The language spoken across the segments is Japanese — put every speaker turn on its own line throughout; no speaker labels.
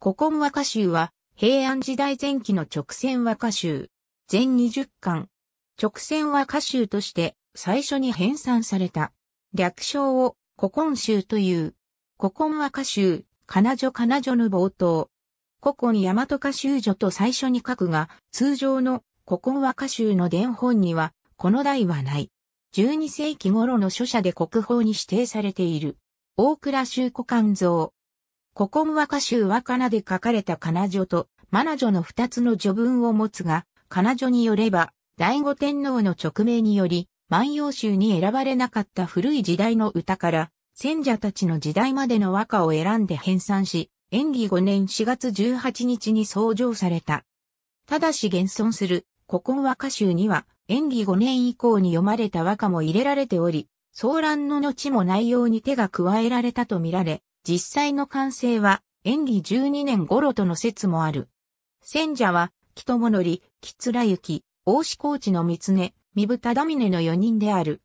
古今和歌集は、平安時代前期の直線和歌集。全20巻。直線和歌集として最初に編纂された。略称を古今集という。古今和歌集、彼女彼女の冒頭。古今大和歌集女と最初に書くが、通常の古今和歌集の伝本には、この題はない。12世紀頃の書者で国宝に指定されている。大倉修古館像。コ今和歌集和かなで書かれた彼女と、まな女の二つの序文を持つが、彼女によれば、醍醐天皇の勅命により、万葉集に選ばれなかった古い時代の歌から、賢者たちの時代までの和歌を選んで編纂し、演技5年4月18日に創上された。ただし現存する古今和歌集には、演技5年以降に読まれた和歌も入れられており、騒乱の後も内容に手が加えられたとみられ、実際の完成は、演技12年頃との説もある。選者は、木友則、木貫之、大志高知の三根、三部忠峰の4人である。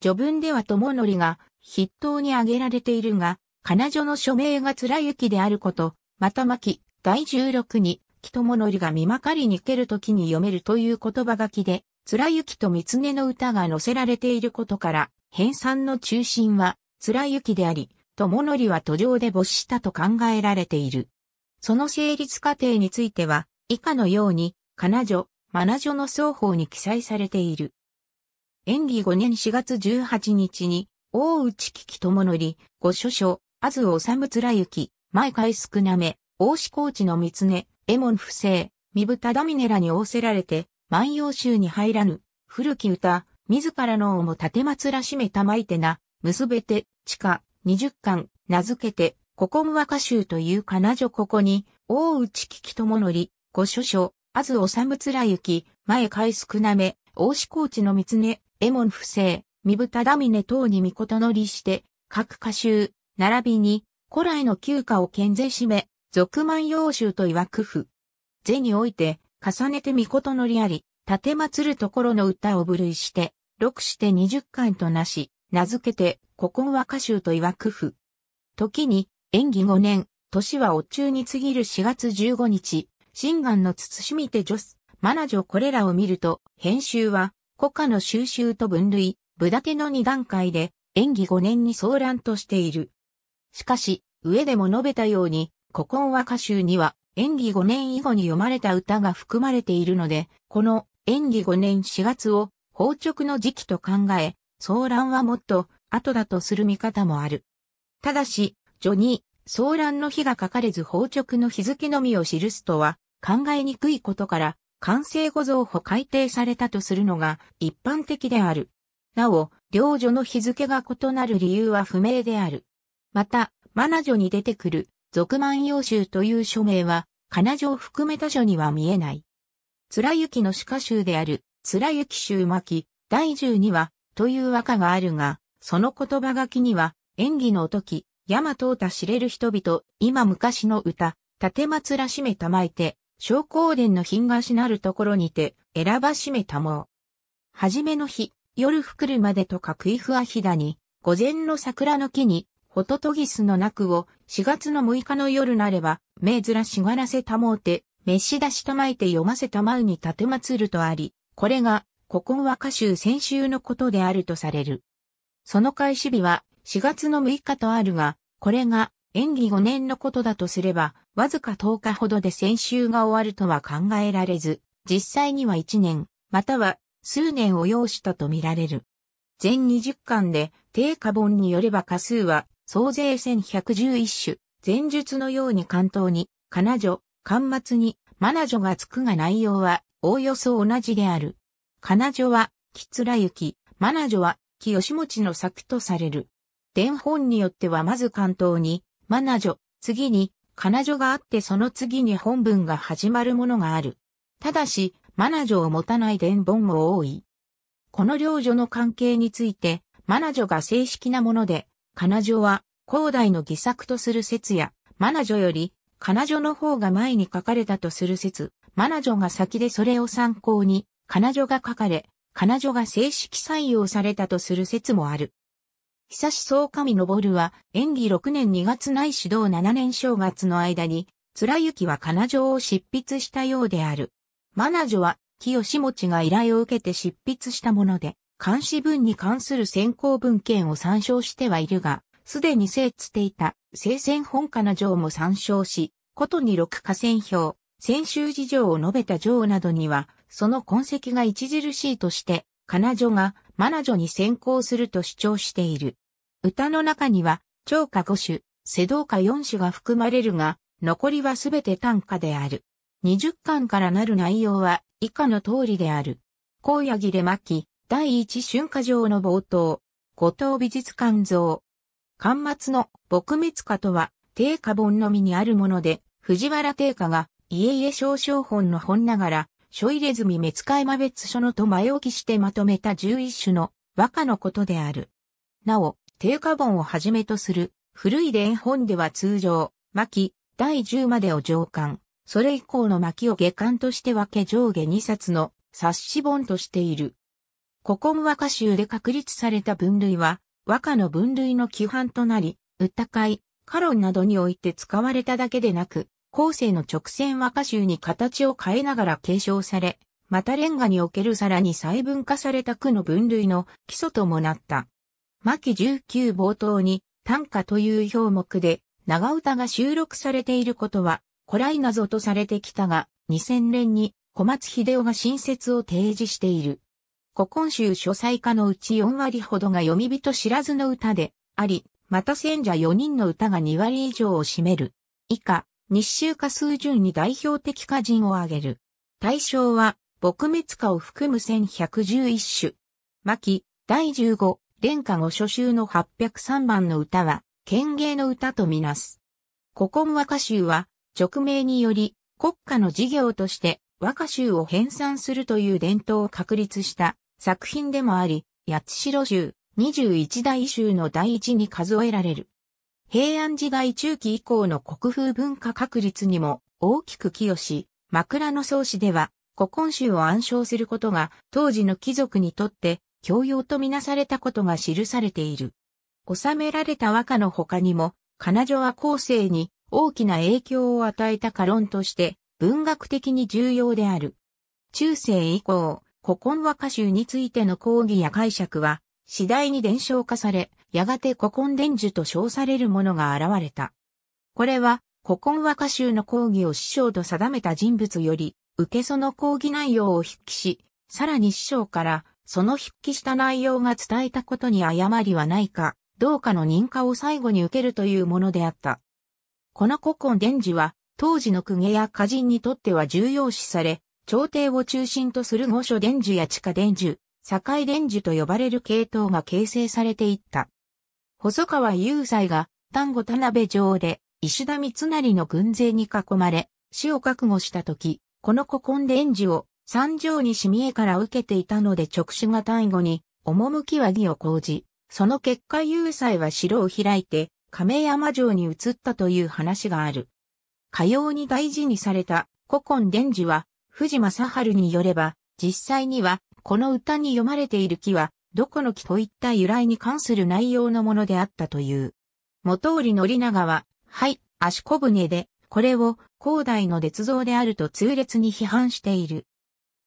序文では友則が筆頭に挙げられているが、彼女の署名が貫之であること、また巻、第16に、木友則が見まかりに蹴るときに読めるという言葉書きで、貫之と三根の歌が載せられていることから、編纂の中心は、貫之であり、と物理は途上で没したと考えられている。その成立過程については、以下のように、彼女、マナ女の双方に記載されている。演技5年4月18日に、大内危機智則、ご所書、あずおさむつらゆき、毎回少なめ、大志高知の三つね、エモン不正、身豚ダミネラに仰せられて、万葉集に入らぬ、古き歌、自らの王も立てまつらしめたまいてな、結べて、地下、20巻、名付けて、こ今和歌集という彼女ここに、大内聞き友則、御所書、あずおさむつらゆき、前海少なめ、大志高知の三つえもん不正、身豚だみね等にみことのりして、各歌集、並びに、古来の旧歌を健全しめ、俗万葉集と曰くふ。是において、重ねてみことのりあり、立てまつるところの歌を部類して、六して二十巻となし、名付けて、古今和歌集と曰く府。時に、演技5年、年はお中に過ぎる4月15日、新願の慎みて女子、マナ女これらを見ると、編集は、古歌の収集と分類、部立ての2段階で、演技5年に騒乱としている。しかし、上でも述べたように、古今和歌集には、演技5年以後に読まれた歌が含まれているので、この演技5年4月を、放直の時期と考え、騒乱はもっと後だとする見方もある。ただし、序に、騒乱の日が書かれず法直の日付のみを記すとは考えにくいことから、完成後造法改定されたとするのが一般的である。なお、領女の日付が異なる理由は不明である。また、マナ女に出てくる、俗万葉集という書名は、カナ女を含めた書には見えない。貫雪の歯科集である、貫雪集巻、第十には、という和歌があるが、その言葉書きには、演技の時、山とうた知れる人々、今昔の歌、立松らしめたまいて、昇降殿の品がしなるところにて、選ばしめたもう。はじめの日、夜ふくるまでとか食いふわひだに、午前の桜の木に、ホトトギスのなくを、4月の6日の夜なれば、目ずらしがらせたもうて、飯出しとまいて読ませたまうに立てまつるとあり、これが、ここ和歌集先週のことであるとされる。その開始日は4月の6日とあるが、これが演技5年のことだとすれば、わずか10日ほどで先週が終わるとは考えられず、実際には1年、または数年を要したとみられる。全20巻で、低下本によれば過数は、総勢1111種、前述のように関東に、彼女、巻末に、マナ女がつくが内容は、おおよそ同じである。彼女は、きつらゆき、マナ女は、木吉持の作とされる。伝本によってはまず関東に、マナジョ、次に、カナ女があってその次に本文が始まるものがある。ただし、マナジョを持たない伝本も多い。この両女の関係について、マナジョが正式なもので、カナ女は、広大の偽作とする説や、マナジョより、カナ女の方が前に書かれたとする説、マナジョが先でそれを参考に、カナ女が書かれ、彼女が正式採用されたとする説もある。久しそう神昇は演技6年2月内指導7年正月の間に、貫之は彼女を執筆したようである。マナ女は清持が依頼を受けて執筆したもので、監視文に関する先行文献を参照してはいるが、すでに精つていた聖戦本家女も参照し、ことに六河川表、先週事情を述べた上などには、その痕跡が著しいとして、彼女がマジ女に先行すると主張している。歌の中には、超歌5種、世道歌4種が含まれるが、残りはすべて短歌である。20巻からなる内容は以下の通りである。荒野切れ巻、第一春歌上の冒頭、五島美術館像。巻末の撲滅歌とは、定歌本のみにあるもので、藤原定歌が家々少々本の本ながら、書入れ墨目使い間別書のと前置きしてまとめた11種の和歌のことである。なお、定価本をはじめとする古い伝本では通常、巻、第10までを上巻、それ以降の巻を下巻として分け上下2冊の冊子本としている。古今和歌集で確立された分類は、和歌の分類の規範となり、歌会、カロンなどにおいて使われただけでなく、後世の直線和歌集に形を変えながら継承され、またレンガにおけるさらに細分化された句の分類の基礎ともなった。巻19冒頭に短歌という表目で長唄が収録されていることは古来謎とされてきたが2000年に小松秀夫が新説を提示している。古今集書斎家のうち4割ほどが読み人知らずの歌であり、また選者4人の歌が2割以上を占める。以下、日周化数順に代表的歌人を挙げる。対象は、撲滅歌を含む1111種。巻、第15、殿下五初集の803番の歌は、剣芸の歌とみなす。古今和歌集は、直名により、国家の事業として和歌集を編纂するという伝統を確立した作品でもあり、八代集、21代集の第一に数えられる。平安時代中期以降の国風文化確立にも大きく寄与し、枕草子では古今集を暗唱することが当時の貴族にとって教養とみなされたことが記されている。収められた和歌の他にも、彼女は後世に大きな影響を与えた歌論として文学的に重要である。中世以降、古今和歌集についての講義や解釈は次第に伝承化され、やがて古今伝授と称されるものが現れた。これは、古今和歌集の講義を師匠と定めた人物より、受けその講義内容を筆記し、さらに師匠から、その筆記した内容が伝えたことに誤りはないか、どうかの認可を最後に受けるというものであった。この古今伝授は、当時の公家や歌人にとっては重要視され、朝廷を中心とする御所伝授や地下伝授、境伝授と呼ばれる系統が形成されていった。細川雄斎が、丹後田辺城で、石田三成の軍勢に囲まれ、死を覚悟した時、この古今で園を、三条に市へから受けていたので直視が丹後に、趣は義を講じ、その結果雄斎は城を開いて、亀山城に移ったという話がある。かように大事にされた古今伝授は、藤正春によれば、実際には、この歌に読まれている木は、どこの木といった由来に関する内容のものであったという。元織宣長は、はい、足小舟で、これを高代の鉄造であると痛烈に批判している。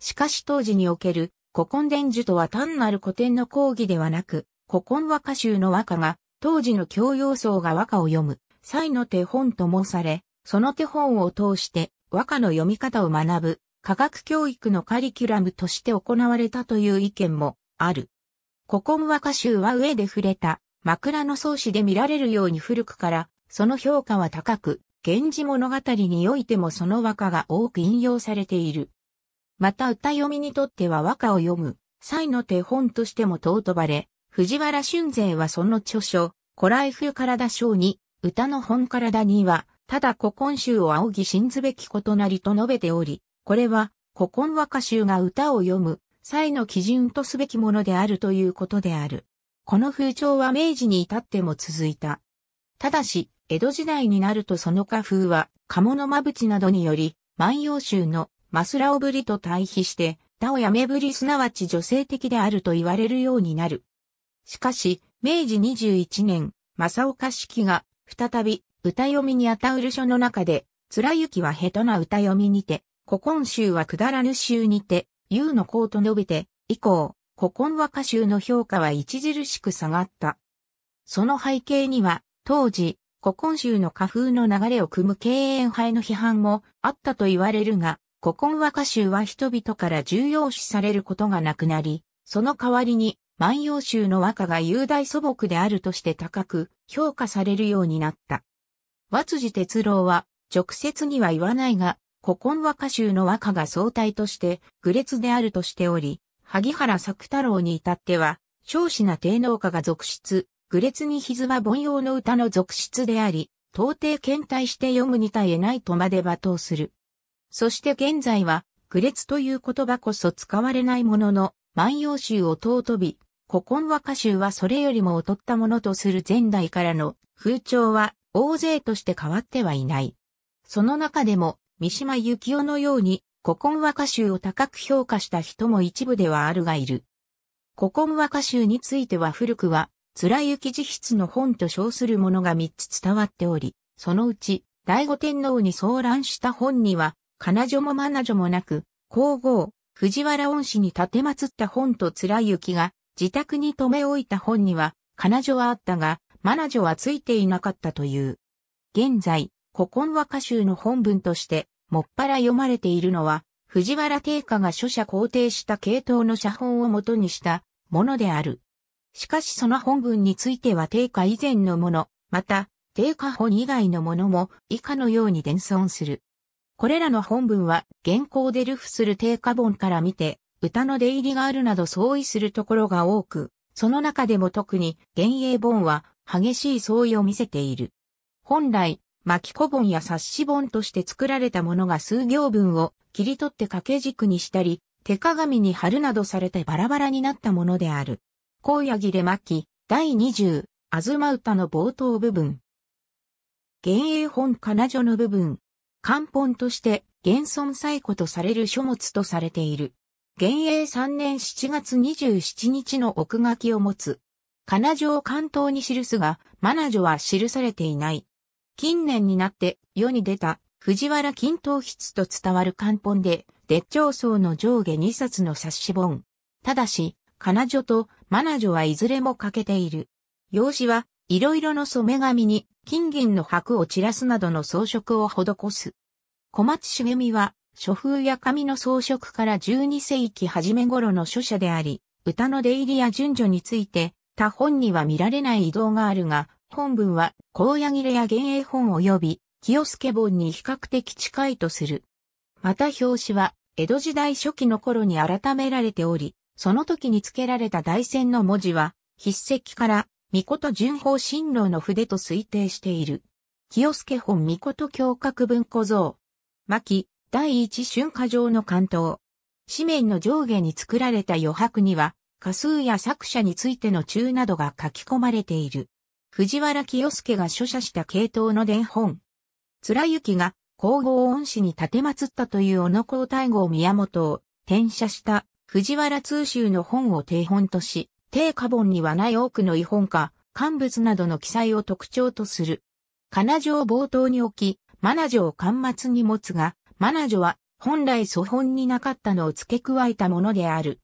しかし当時における古今伝授とは単なる古典の講義ではなく、古今和歌集の和歌が、当時の教養層が和歌を読む、際の手本と申され、その手本を通して和歌の読み方を学ぶ、科学教育のカリキュラムとして行われたという意見もある。古今和歌集は上で触れた枕草子で見られるように古くから、その評価は高く、源氏物語においてもその和歌が多く引用されている。また歌読みにとっては和歌を読む、際の手本としても尊ばれ、藤原俊勢はその著書、古来風体章に、歌の本体には、ただ古今集を仰ぎ信ずべきことなりと述べており、これは古今和歌集が歌を読む、際の基準とすべきものであるということである。この風潮は明治に至っても続いた。ただし、江戸時代になるとその花風は、鴨の間ちなどにより、万葉集のマスラオブリと対比して、田をやめぶりすなわち女性的であると言われるようになる。しかし、明治21年、正岡式が、再び、歌読みにあたうる書の中で、貫之は下手な歌読みにて、古今集はくだらぬ集にて、優の功と述べて、以降、古今和歌集の評価は著しく下がった。その背景には、当時、古今集の歌風の流れを組む敬遠派への批判もあったと言われるが、古今和歌集は人々から重要視されることがなくなり、その代わりに、万葉集の和歌が雄大素朴であるとして高く評価されるようになった。和辻哲郎は、直接には言わないが、古今和歌集の和歌が総体として、愚劣であるとしており、萩原作太郎に至っては、少子な低農家が続出、愚劣に歪は凡庸の歌の続出であり、到底検体して読むに耐えないとまで罵倒する。そして現在は、愚劣という言葉こそ使われないものの、万葉集を尊び、古今和歌集はそれよりも劣ったものとする前代からの風潮は大勢として変わってはいない。その中でも三島由紀夫のように、古今和歌集を高く評価した人も一部ではあるがいる。古今和歌集については古くは、貫之自筆の本と称するものが三つ伝わっており、そのうち、醍醐天皇に騒乱した本には、彼女も魔女もなく、皇后、藤原恩師に立て祀った本と貫之が、自宅に留め置いた本には、彼女はあったが、魔女はついていなかったという。現在、古今和歌集の本文として、もっぱら読まれているのは、藤原定家が書写肯定した系統の写本をもとにしたものである。しかしその本文については定家以前のもの、また、定家本以外のものも以下のように伝存する。これらの本文は現行で流布する定家本から見て、歌の出入りがあるなど相違するところが多く、その中でも特に幻影本は激しい相違を見せている。本来、巻き小本や冊子本として作られたものが数行分を切り取って掛け軸にしたり、手鏡に貼るなどされてバラバラになったものである。荒野切れ巻き、第20、あずま歌の冒頭部分。幻影本彼女の部分。漢本として現存最古とされる書物とされている。幻影3年7月27日の奥書きを持つ。彼女を関東に記すが、マナ女は記されていない。近年になって世に出た藤原均等筆と伝わる漢本で、ウソ層の上下2冊の冊子本。ただし、彼女とマナ女はいずれも欠けている。用紙は、いろいろの染め紙に金銀の箔を散らすなどの装飾を施す。小松茂美は、書風や紙の装飾から12世紀初め頃の書者であり、歌の出入りや順序について、他本には見られない移動があるが、本文は、荒野切れや幻影本及び、清助本に比較的近いとする。また表紙は、江戸時代初期の頃に改められており、その時に付けられた台線の文字は、筆跡から、御と順法新郎の筆と推定している。清助本御と教格文庫像。巻、第一春夏上の関東。紙面の上下に作られた余白には、仮数や作者についての注などが書き込まれている。藤原清介が著者した系統の伝本。貫之が皇后恩師に立てまったという小野皇太后宮本を転写した藤原通集の本を定本とし、定下本にはない多くの違本か、乾物などの記載を特徴とする。金女を冒頭に置き、マナ女を巻末に持つが、マナ女は本来祖本になかったのを付け加えたものである。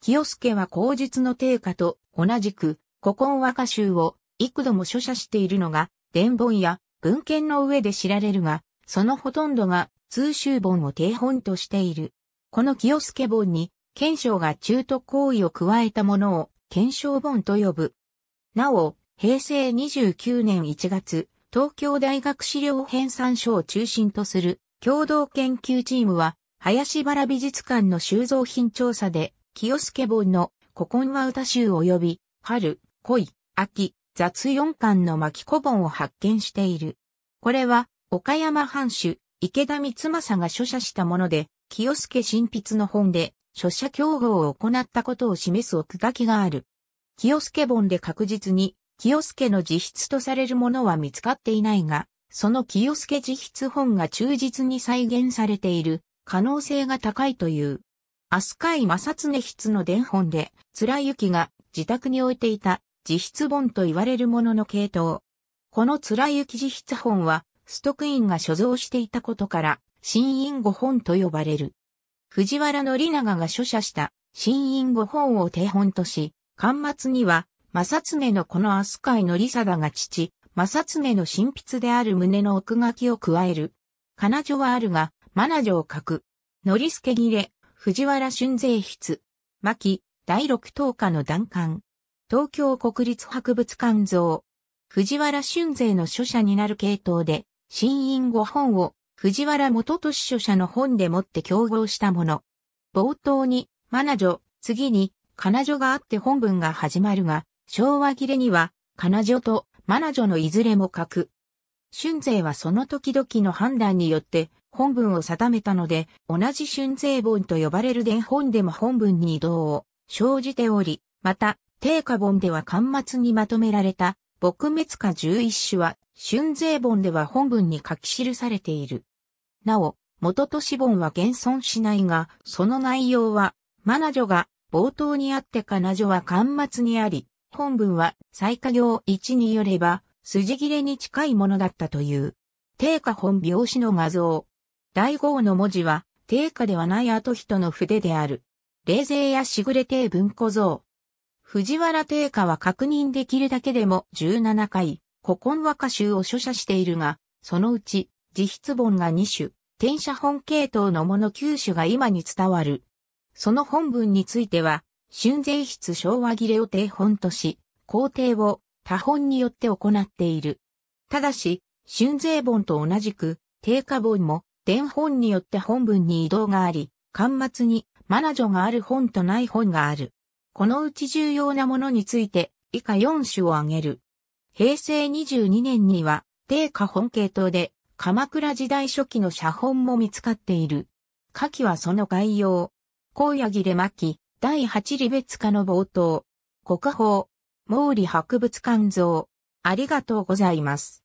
清介は口述の定下と同じく古今和歌集を幾度も著者しているのが、伝本や文献の上で知られるが、そのほとんどが通習本を定本としている。この清助本に、検証が中途行為を加えたものを、検証本と呼ぶ。なお、平成29年1月、東京大学資料編纂書を中心とする共同研究チームは、林原美術館の収蔵品調査で、清助本の古今和歌集及び、春、恋、秋、雑四巻の巻古本を発見している。これは、岡山藩主、池田光政が書者したもので、清助新筆の本で、書者競合を行ったことを示す奥書きがある。清助本で確実に、清助の自筆とされるものは見つかっていないが、その清助自筆本が忠実に再現されている可能性が高いという。飛鳥井正常筆の伝本で、貫之が自宅に置いていた自筆本と言われるものの系統。この貫之自筆本は、ストックインが所蔵していたことから、新印語本と呼ばれる。藤原紀長が著者した新印語本を手本とし、巻末には、正常のこの飛鳥井の理貞が父、正常の新筆である胸の奥書きを加える。彼女はあるが、マナ女を書く。のりすけ切れ、藤原春税筆。巻、第六等下の段刊。東京国立博物館像。藤原俊勢の著者になる系統で、新印五本を藤原元俊著者の本でもって競合したもの。冒頭に、マナ女、次に、彼女があって本文が始まるが、昭和切れには、彼女とマナ女のいずれも書く。春勢はその時々の判断によって本文を定めたので、同じ春勢本と呼ばれる伝本でも本文に移動を生じており、また、定価本では巻末にまとめられた、撲滅下11種は、春税本では本文に書き記されている。なお、元都市本は現存しないが、その内容は、マナ女が冒頭にあってかなョは巻末にあり、本文は再下行1によれば、筋切れに近いものだったという。定価本表紙の画像。第五の文字は、定価ではない後人の筆である。冷静やしぐれて文庫像。藤原定家は確認できるだけでも17回、古今和歌集を著者しているが、そのうち、自筆本が2種、転写本系統のもの9種が今に伝わる。その本文については、春税筆昭和切れを定本とし、工程を他本によって行っている。ただし、春税本と同じく、定価本も、伝本によって本文に移動があり、巻末に、マナジョがある本とない本がある。このうち重要なものについて以下4種を挙げる。平成22年には、定下本系統で、鎌倉時代初期の写本も見つかっている。下記はその概要。荒野切れ巻、第8里別化の冒頭。国宝、毛利博物館像。ありがとうございます。